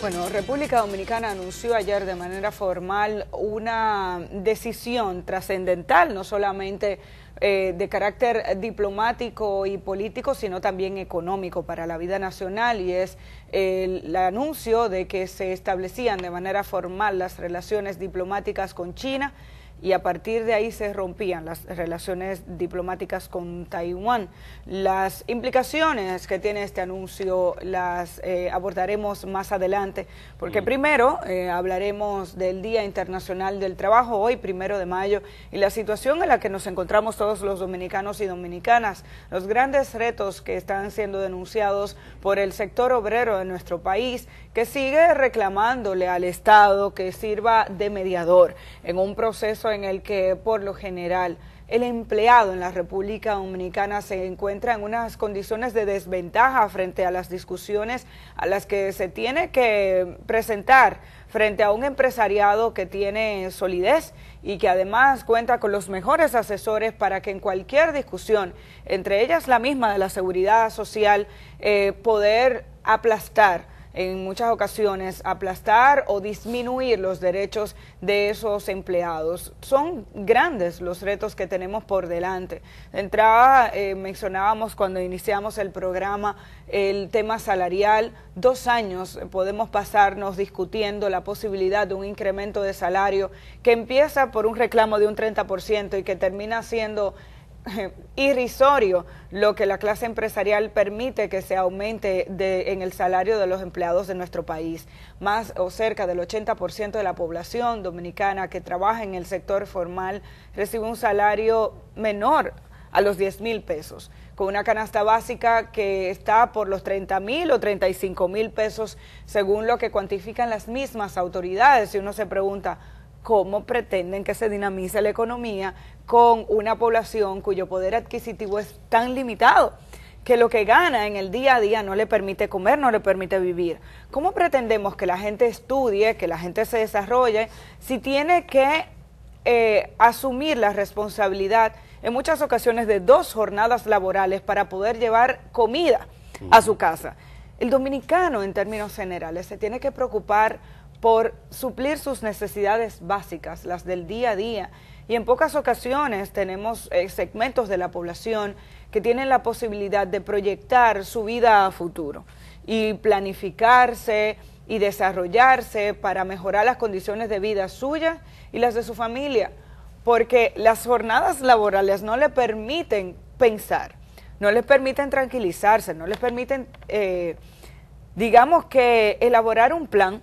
Bueno, República Dominicana anunció ayer de manera formal una decisión trascendental, no solamente eh, de carácter diplomático y político, sino también económico para la vida nacional, y es el anuncio de que se establecían de manera formal las relaciones diplomáticas con China y a partir de ahí se rompían las relaciones diplomáticas con Taiwán. Las implicaciones que tiene este anuncio las eh, abordaremos más adelante, porque mm. primero eh, hablaremos del Día Internacional del Trabajo, hoy primero de mayo, y la situación en la que nos encontramos todos los dominicanos y dominicanas, los grandes retos que están siendo denunciados por el sector obrero de nuestro país, que sigue reclamándole al Estado que sirva de mediador en un proceso en el que, por lo general, el empleado en la República Dominicana se encuentra en unas condiciones de desventaja frente a las discusiones a las que se tiene que presentar frente a un empresariado que tiene solidez y que además cuenta con los mejores asesores para que en cualquier discusión, entre ellas la misma de la seguridad social, eh, poder aplastar en muchas ocasiones aplastar o disminuir los derechos de esos empleados. Son grandes los retos que tenemos por delante. De entrada, eh, mencionábamos cuando iniciamos el programa el tema salarial. Dos años podemos pasarnos discutiendo la posibilidad de un incremento de salario que empieza por un reclamo de un 30% y que termina siendo irrisorio lo que la clase empresarial permite que se aumente en el salario de los empleados de nuestro país. Más o cerca del 80% de la población dominicana que trabaja en el sector formal recibe un salario menor a los 10 mil pesos, con una canasta básica que está por los 30 mil o 35 mil pesos, según lo que cuantifican las mismas autoridades. Si uno se pregunta, cómo pretenden que se dinamice la economía con una población cuyo poder adquisitivo es tan limitado que lo que gana en el día a día no le permite comer, no le permite vivir. ¿Cómo pretendemos que la gente estudie, que la gente se desarrolle, si tiene que eh, asumir la responsabilidad en muchas ocasiones de dos jornadas laborales para poder llevar comida a su casa? El dominicano, en términos generales, se tiene que preocupar por suplir sus necesidades básicas, las del día a día. Y en pocas ocasiones tenemos eh, segmentos de la población que tienen la posibilidad de proyectar su vida a futuro y planificarse y desarrollarse para mejorar las condiciones de vida suya y las de su familia, porque las jornadas laborales no le permiten pensar, no les permiten tranquilizarse, no les permiten, eh, digamos que, elaborar un plan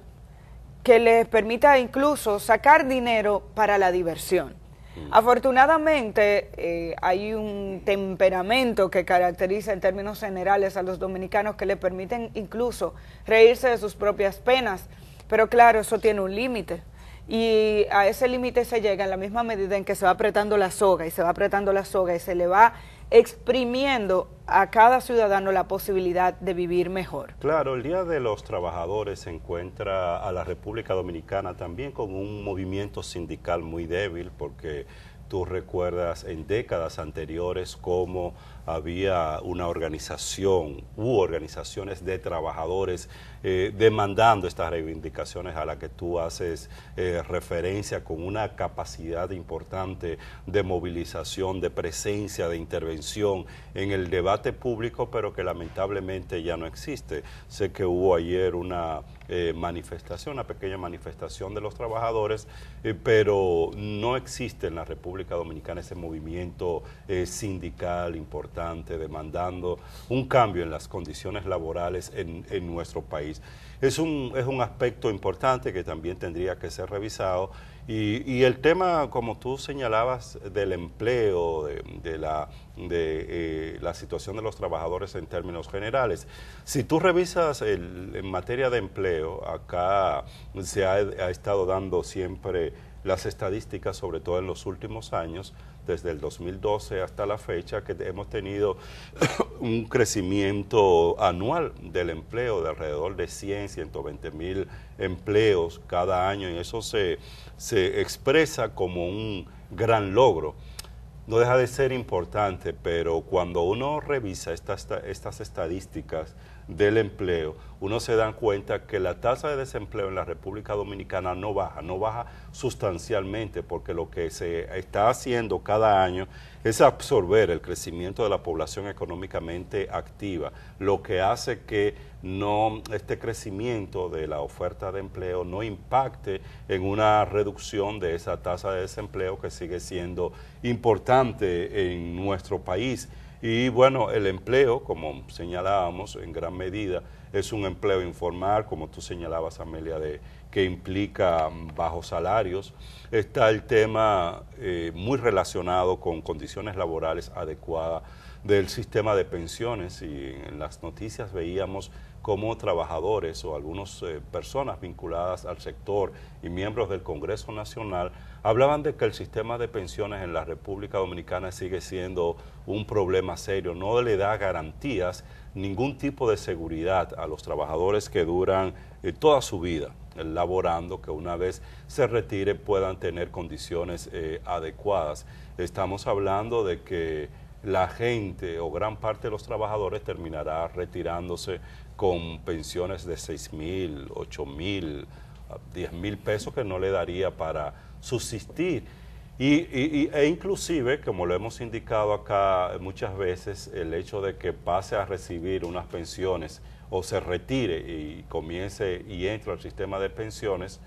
que les permita incluso sacar dinero para la diversión. Mm. Afortunadamente eh, hay un temperamento que caracteriza en términos generales a los dominicanos que le permiten incluso reírse de sus propias penas, pero claro, eso tiene un límite. Y a ese límite se llega en la misma medida en que se va apretando la soga y se va apretando la soga y se le va exprimiendo a cada ciudadano la posibilidad de vivir mejor. Claro, el Día de los Trabajadores se encuentra a la República Dominicana también con un movimiento sindical muy débil porque tú recuerdas en décadas anteriores cómo había una organización u organizaciones de trabajadores eh, demandando estas reivindicaciones a las que tú haces eh, referencia con una capacidad importante de movilización, de presencia, de intervención en el debate público, pero que lamentablemente ya no existe. Sé que hubo ayer una eh, manifestación, una pequeña manifestación de los trabajadores, pero no existe en la República Dominicana ese movimiento sindical importante demandando un cambio en las condiciones laborales en, nuestro país. Es un, aspecto importante que también tendría que ser revisado y, el tema, como tú señalabas, del empleo, de, la, de eh, la situación de los trabajadores en términos generales. Si tú revisas el, en materia de empleo, acá se ha, ha estado dando siempre las estadísticas, sobre todo en los últimos años, desde el 2012 hasta la fecha que hemos tenido un crecimiento anual del empleo de alrededor de 100, 120 mil empleos cada año y eso se, se expresa como un gran logro no deja de ser importante, pero cuando uno revisa estas, estas estadísticas del empleo, uno se da cuenta que la tasa de desempleo en la República Dominicana no baja, no baja sustancialmente, porque lo que se está haciendo cada año es absorber el crecimiento de la población económicamente activa, lo que hace que no este crecimiento de la oferta de empleo no impacte en una reducción de esa tasa de desempleo que sigue siendo importante en nuestro país. Y bueno, el empleo, como señalábamos en gran medida, es un empleo informal, como tú señalabas, Amelia, de, que implica bajos salarios. Está el tema eh, muy relacionado con condiciones laborales adecuadas del sistema de pensiones y en las noticias veíamos cómo trabajadores o algunas eh, personas vinculadas al sector y miembros del Congreso Nacional Hablaban de que el sistema de pensiones en la República Dominicana sigue siendo un problema serio, no le da garantías, ningún tipo de seguridad a los trabajadores que duran eh, toda su vida laborando, que una vez se retire puedan tener condiciones eh, adecuadas. Estamos hablando de que la gente o gran parte de los trabajadores terminará retirándose con pensiones de 6 mil, 8 mil, 10 mil pesos que no le daría para subsistir. Y, e inclusive, como lo hemos indicado acá muchas veces, el hecho de que pase a recibir unas pensiones o se retire y comience y entre al sistema de pensiones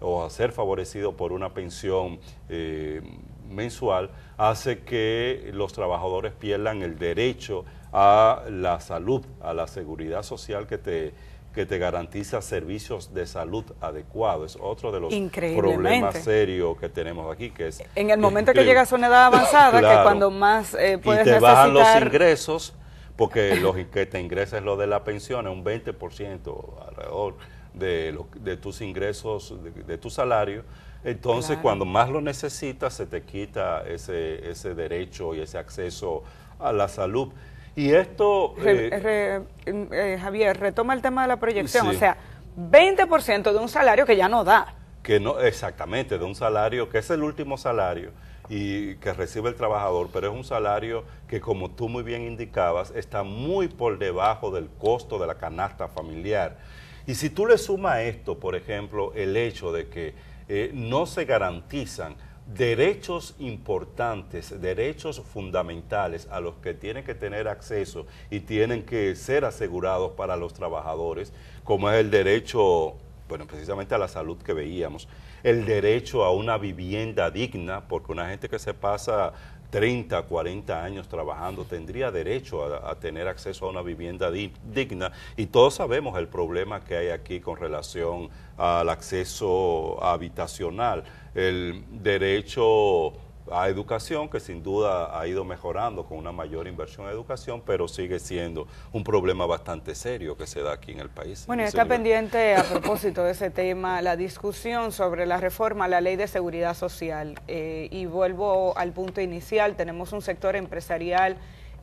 o a ser favorecido por una pensión eh, mensual, hace que los trabajadores pierdan el derecho a la salud, a la seguridad social que te que te garantiza servicios de salud adecuados. Es otro de los problemas serios que tenemos aquí. que es En el momento que, llegas a una edad avanzada, que cuando más eh, puedes Y te bajan los ingresos, porque lo que te ingresa es lo de la pensión es un 20% alrededor de, de tus ingresos, de, tu salario. Entonces, cuando más lo necesitas, se te quita ese, ese derecho y ese acceso a la salud. Y esto... Eh, em, eh, Javier, retoma el tema de la proyección, o sea, 20% de un salario que ya no da. Que no, exactamente, de un salario que es el último salario y que recibe el trabajador, pero es un salario que, como tú muy bien indicabas, está muy por debajo del costo de la canasta familiar. Y si tú le sumas esto, por ejemplo, el hecho de que eh, no se garantizan derechos importantes, derechos fundamentales a los que tienen que tener acceso y tienen que ser asegurados para los trabajadores, como es el derecho, bueno, precisamente a la salud que veíamos, el derecho a una vivienda digna, porque una gente que se pasa 30, 40 años trabajando, tendría derecho a, tener acceso a una vivienda digna. Y todos sabemos el problema que hay aquí con relación al acceso habitacional, el derecho a educación, que sin duda ha ido mejorando con una mayor inversión en educación, pero sigue siendo un problema bastante serio que se da aquí en el país. Bueno, está pendiente, a propósito de ese tema, la discusión sobre la reforma a la ley de seguridad social. Eh, y vuelvo al punto inicial, tenemos un sector empresarial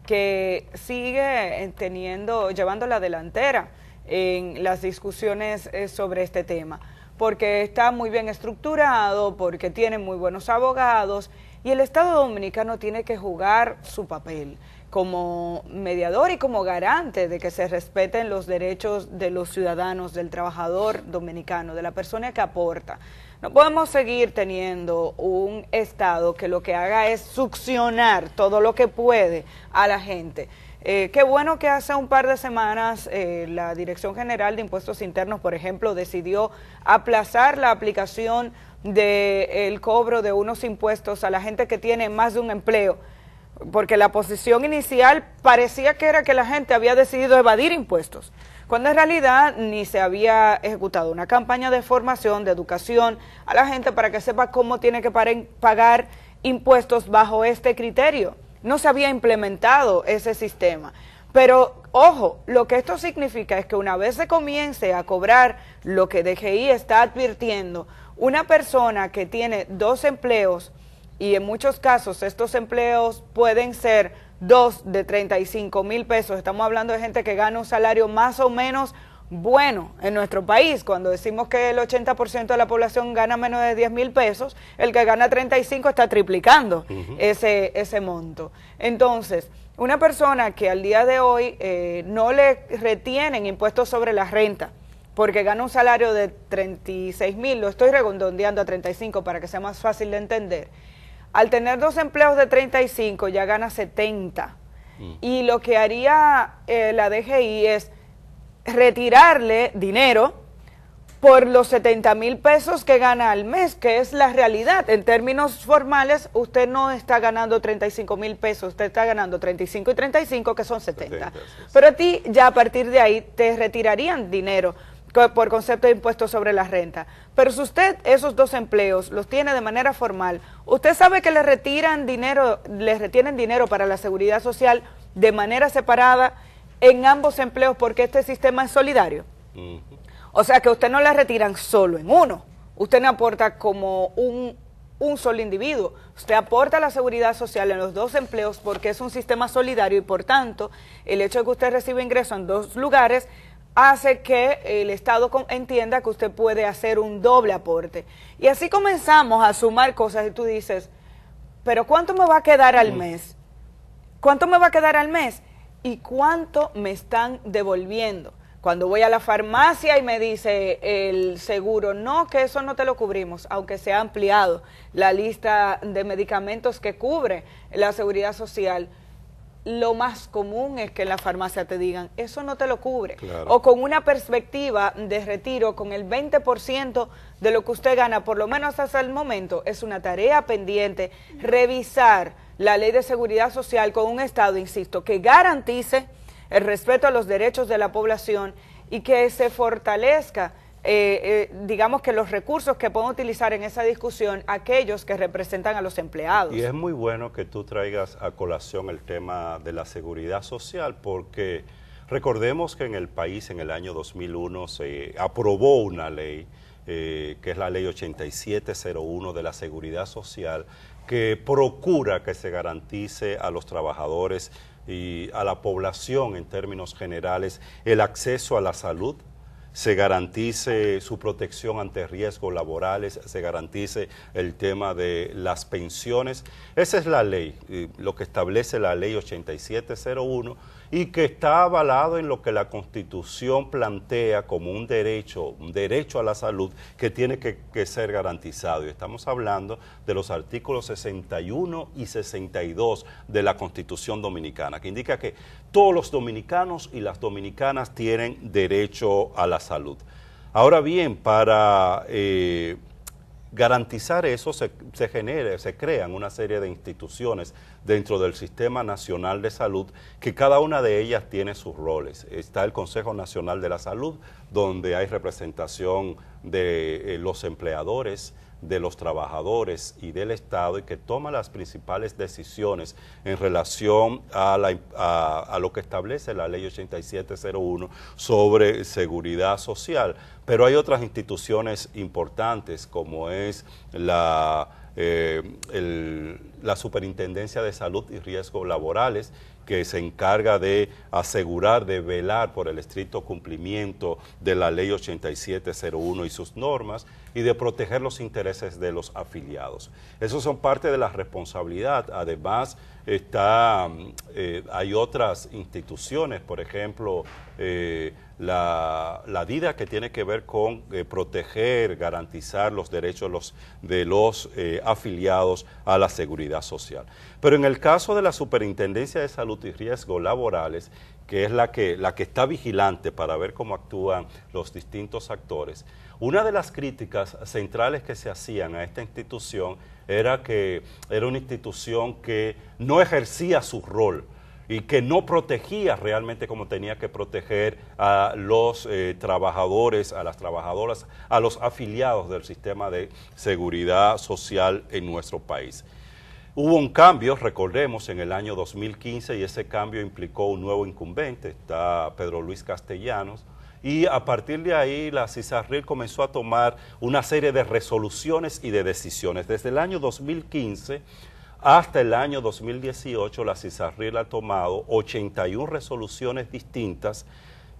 que sigue eh, teniendo, llevando la delantera en las discusiones eh, sobre este tema, porque está muy bien estructurado, porque tiene muy buenos abogados y el Estado dominicano tiene que jugar su papel como mediador y como garante de que se respeten los derechos de los ciudadanos, del trabajador dominicano, de la persona que aporta. No podemos seguir teniendo un Estado que lo que haga es succionar todo lo que puede a la gente. Eh, qué bueno que hace un par de semanas eh, la Dirección General de Impuestos Internos, por ejemplo, decidió aplazar la aplicación del cobro de unos impuestos a la gente que tiene más de un empleo, porque la posición inicial parecía que era que la gente había decidido evadir impuestos, cuando en realidad ni se había ejecutado una campaña de formación, de educación a la gente para que sepa cómo tiene que pagar impuestos bajo este criterio. No se había implementado ese sistema. Pero Ojo, lo que esto significa es que una vez se comience a cobrar lo que DGI está advirtiendo, una persona que tiene dos empleos, y en muchos casos estos empleos pueden ser dos de 35 mil pesos, estamos hablando de gente que gana un salario más o menos bueno en nuestro país, cuando decimos que el 80% de la población gana menos de 10 mil pesos, el que gana 35 está triplicando ese, ese monto. Entonces, una persona que al día de hoy eh, no le retienen impuestos sobre la renta porque gana un salario de 36 mil, lo estoy redondeando a 35 para que sea más fácil de entender, al tener dos empleos de 35 ya gana 70. Mm. Y lo que haría eh, la DGI es retirarle dinero por los 70 mil pesos que gana al mes, que es la realidad. En términos formales, usted no está ganando 35 mil pesos, usted está ganando 35 y 35, que son 70. Pero a ti ya a partir de ahí te retirarían dinero por concepto de impuestos sobre la renta. Pero si usted esos dos empleos los tiene de manera formal, usted sabe que le retiran dinero, le retienen dinero para la seguridad social de manera separada en ambos empleos porque este sistema es solidario. O sea que usted no la retiran solo en uno. Usted no aporta como un, un solo individuo. Usted aporta la seguridad social en los dos empleos porque es un sistema solidario y por tanto el hecho de que usted reciba ingreso en dos lugares hace que el Estado entienda que usted puede hacer un doble aporte. Y así comenzamos a sumar cosas y tú dices, pero ¿cuánto me va a quedar al mes? ¿Cuánto me va a quedar al mes? ¿Y cuánto me están devolviendo? Cuando voy a la farmacia y me dice el seguro, no, que eso no te lo cubrimos, aunque se ha ampliado la lista de medicamentos que cubre la seguridad social, lo más común es que en la farmacia te digan, eso no te lo cubre. O con una perspectiva de retiro, con el 20% de lo que usted gana, por lo menos hasta el momento, es una tarea pendiente revisar la ley de seguridad social con un Estado, insisto, que garantice el respeto a los derechos de la población y que se fortalezca eh, eh, digamos que los recursos que puedan utilizar en esa discusión aquellos que representan a los empleados. Y es muy bueno que tú traigas a colación el tema de la seguridad social, porque recordemos que en el país en el año 2001 se aprobó una ley, eh, que es la ley 8701 de la seguridad social, que procura que se garantice a los trabajadores y a la población en términos generales el acceso a la salud, se garantice su protección ante riesgos laborales, se garantice el tema de las pensiones. Esa es la ley, lo que establece la ley 8701 y que está avalado en lo que la Constitución plantea como un derecho, un derecho a la salud que tiene que, ser garantizado. Y estamos hablando de los artículos 61 y 62 de la Constitución Dominicana, que indica que todos los dominicanos y las dominicanas tienen derecho a la salud. Ahora bien, para... Eh, garantizar eso se, se genere, se crean una serie de instituciones dentro del Sistema Nacional de Salud que cada una de ellas tiene sus roles. Está el Consejo Nacional de la Salud, donde hay representación de eh, los empleadores, de los trabajadores y del Estado y que toma las principales decisiones en relación a, lo que establece la ley 8701 sobre seguridad social. Pero hay otras instituciones importantes como es la, eh, la Superintendencia de Salud y Riesgos Laborales que se encarga de asegurar, de velar por el estricto cumplimiento de la ley 8701 y sus normas y de proteger los intereses de los afiliados. Esos son parte de la responsabilidad. Además, está, mm, eh, hay otras instituciones, por ejemplo, eh, la, la, DIDA que tiene que ver con eh, proteger, garantizar los derechos los, de los afiliados a la seguridad social. Pero en el caso de la Superintendencia de Salud y Riesgos Laborales, que es la que, está vigilante para ver cómo actúan los distintos actores. Una de las críticas centrales que se hacían a esta institución era que era una institución que no ejercía su rol y que no protegía realmente como tenía que proteger a los eh, trabajadores, a las trabajadoras, a los afiliados del sistema de seguridad social en nuestro país. Hubo un cambio, recordemos, en el año 2015 y ese cambio implicó un nuevo incumbente, está Pedro Luis Castellanos, y a partir de ahí la CISARRIL comenzó a tomar una serie de resoluciones y de decisiones. Desde el año 2015 hasta el año 2018 la CISARRIL ha tomado 81 resoluciones distintas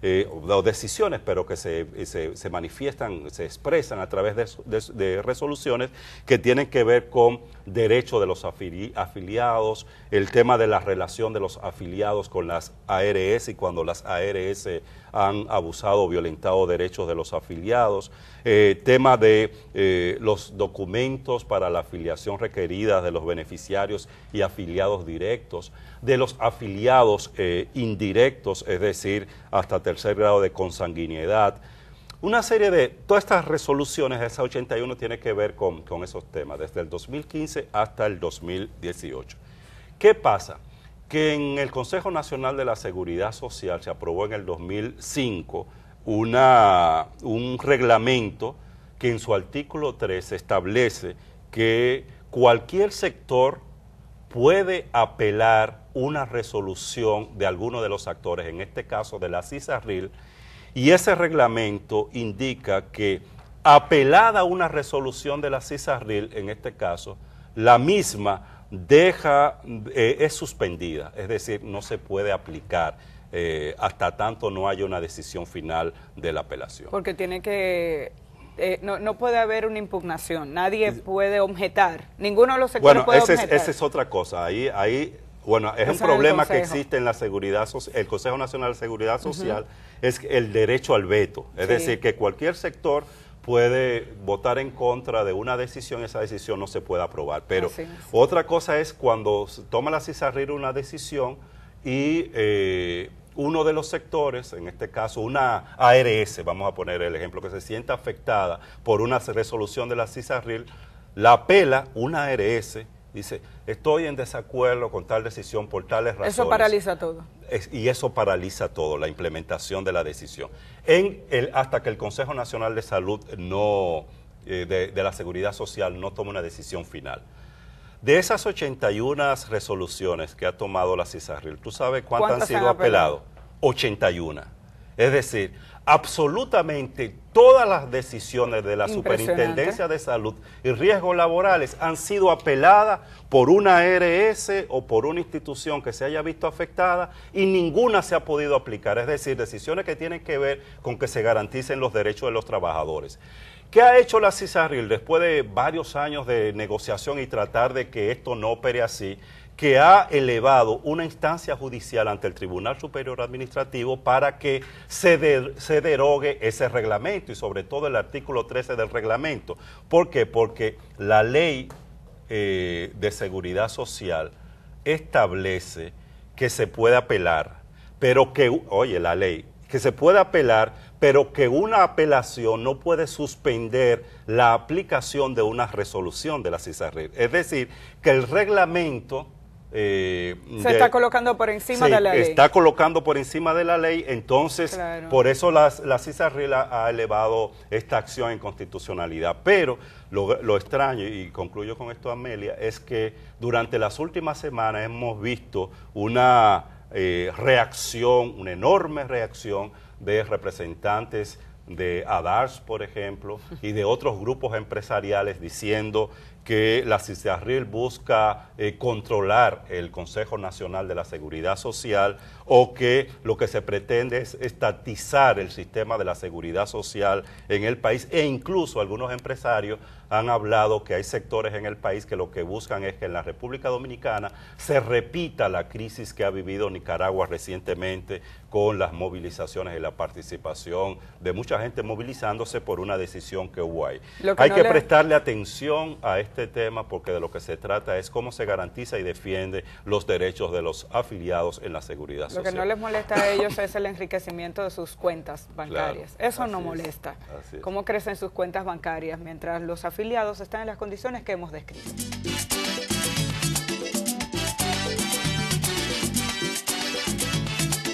eh, decisiones, pero que eh, se, manifiestan, se expresan a través de, resoluciones que tienen que ver con derechos de los afiliados, el tema de la relación de los afiliados con las ARS y cuando las ARS han abusado o violentado derechos de los afiliados, eh, tema de los documentos para la afiliación requerida de los beneficiarios y afiliados directos, de los afiliados indirectos, es decir, hasta tercer grado de consanguinidad, una serie de, todas estas resoluciones, esa 81 tiene que ver con, esos temas, desde el 2015 hasta el 2018. ¿Qué pasa? Que en el Consejo Nacional de la Seguridad Social se aprobó en el 2005 una, un reglamento que en su artículo 3 establece que cualquier sector puede apelar una resolución de alguno de los actores, en este caso de la CISARRIL, y ese reglamento indica que apelada una resolución de la CISARRIL, en este caso, la misma deja, eh, es suspendida, es decir, no se puede aplicar. Eh, hasta tanto no haya una decisión final de la apelación. Porque tiene que eh, no, puede haber una impugnación, nadie puede objetar, ninguno de los sectores puede objetar. esa es otra cosa, ahí, ahí bueno, es un problema que existe en la seguridad El Consejo Nacional de Seguridad Social es el derecho al veto. Es decir, que cualquier sector puede votar en contra de una decisión, esa decisión no se puede aprobar. Pero otra cosa es cuando toma la CISARRIR una decisión y eh, uno de los sectores, en este caso una ARS, vamos a poner el ejemplo, que se sienta afectada por una resolución de la CISARRIL, la apela una ARS Dice, estoy en desacuerdo con tal decisión por tales razones. Eso paraliza todo. y eso paraliza todo, la implementación de la decisión. hasta que el Consejo Nacional de Salud no, eh, de, la Seguridad Social no tome una decisión final. De esas 81 resoluciones que ha tomado la CISARRIL, ¿tú sabes cuántas, ¿Cuántas han sido apeladas? 81. Es decir, absolutamente todas las decisiones de la Superintendencia de Salud y Riesgos Laborales han sido apeladas por una ARS o por una institución que se haya visto afectada y ninguna se ha podido aplicar, es decir, decisiones que tienen que ver con que se garanticen los derechos de los trabajadores. ¿Qué ha hecho la CISARRIL después de varios años de negociación y tratar de que esto no opere así? que ha elevado una instancia judicial ante el Tribunal Superior Administrativo para que se, derogue ese reglamento y sobre todo el artículo 13 del reglamento. ¿Por qué? Porque la ley eh, de seguridad social establece que se puede apelar, pero que, oye, la ley, que se puede apelar, pero que una apelación no puede suspender la aplicación de una resolución de la CISARRED. Es decir, que el reglamento eh, Se está colocando por encima de la ley. Está colocando por encima de la ley, entonces por eso las, la CISARRILA ha elevado esta acción en constitucionalidad. Pero lo, extraño, y concluyo con esto, Amelia, es que durante las últimas semanas hemos visto una eh, reacción, una enorme reacción de representantes de ADARS, por ejemplo, y de otros grupos empresariales diciendo que la CISARRIL busca eh, controlar el Consejo Nacional de la Seguridad Social o que lo que se pretende es estatizar el sistema de la seguridad social en el país e incluso algunos empresarios han hablado que hay sectores en el país que lo que buscan es que en la República Dominicana se repita la crisis que ha vivido Nicaragua recientemente con las movilizaciones y la participación de mucha gente movilizándose por una decisión que hubo ahí. hay que prestarle atención a esto este tema porque de lo que se trata es cómo se garantiza y defiende los derechos de los afiliados en la seguridad social. Lo que no les molesta a ellos es el enriquecimiento de sus cuentas bancarias. Eso no molesta. cómo crecen sus cuentas bancarias mientras los afiliados están en las condiciones que hemos descrito.